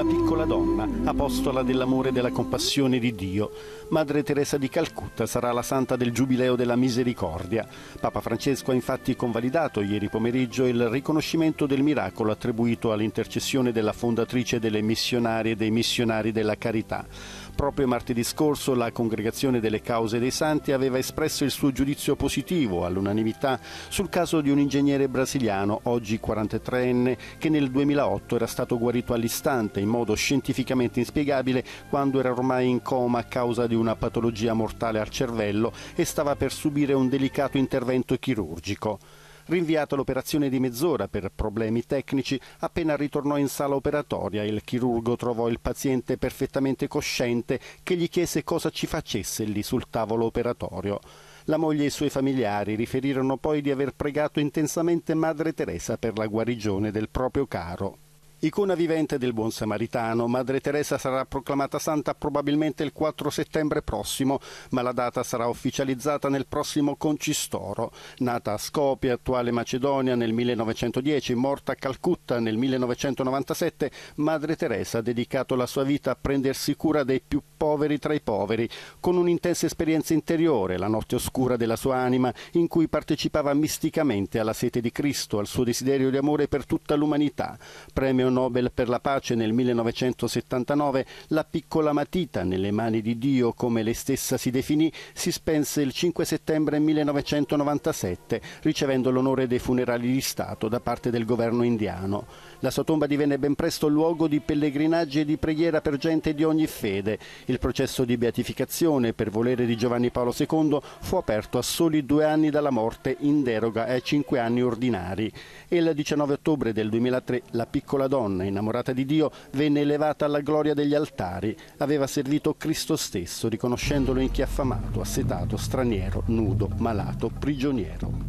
una piccola donna, apostola dell'amore e della compassione di Dio. Madre Teresa di Calcutta sarà la santa del Giubileo della Misericordia. Papa Francesco ha infatti convalidato ieri pomeriggio il riconoscimento del miracolo attribuito all'intercessione della fondatrice delle missionarie e dei missionari della Carità Proprio martedì scorso la Congregazione delle Cause dei Santi aveva espresso il suo giudizio positivo all'unanimità sul caso di un ingegnere brasiliano, oggi 43enne, che nel 2008 era stato guarito all'istante in modo scientificamente inspiegabile quando era ormai in coma a causa di una patologia mortale al cervello e stava per subire un delicato intervento chirurgico rinviato l'operazione di mezz'ora per problemi tecnici, appena ritornò in sala operatoria il chirurgo trovò il paziente perfettamente cosciente che gli chiese cosa ci facesse lì sul tavolo operatorio. La moglie e i suoi familiari riferirono poi di aver pregato intensamente Madre Teresa per la guarigione del proprio caro. Icona vivente del buon samaritano, Madre Teresa sarà proclamata santa probabilmente il 4 settembre prossimo, ma la data sarà ufficializzata nel prossimo concistoro. Nata a Skopje, attuale Macedonia, nel 1910, morta a Calcutta nel 1997, Madre Teresa ha dedicato la sua vita a prendersi cura dei più poveri tra i poveri, con un'intensa esperienza interiore, la notte oscura della sua anima, in cui partecipava misticamente alla sete di Cristo, al suo desiderio di amore per tutta l'umanità. Premio Nobel per la pace nel 1979, la piccola matita nelle mani di Dio, come lei stessa si definì, si spense il 5 settembre 1997, ricevendo l'onore dei funerali di Stato da parte del governo indiano. La sua tomba divenne ben presto luogo di pellegrinaggi e di preghiera per gente di ogni fede. Il processo di beatificazione per volere di Giovanni Paolo II fu aperto a soli due anni dalla morte in deroga ai cinque anni ordinari. Il 19 ottobre del 2003 la piccola donna, innamorata di Dio, venne elevata alla gloria degli altari. Aveva servito Cristo stesso, riconoscendolo in chi affamato, assetato, straniero, nudo, malato, prigioniero.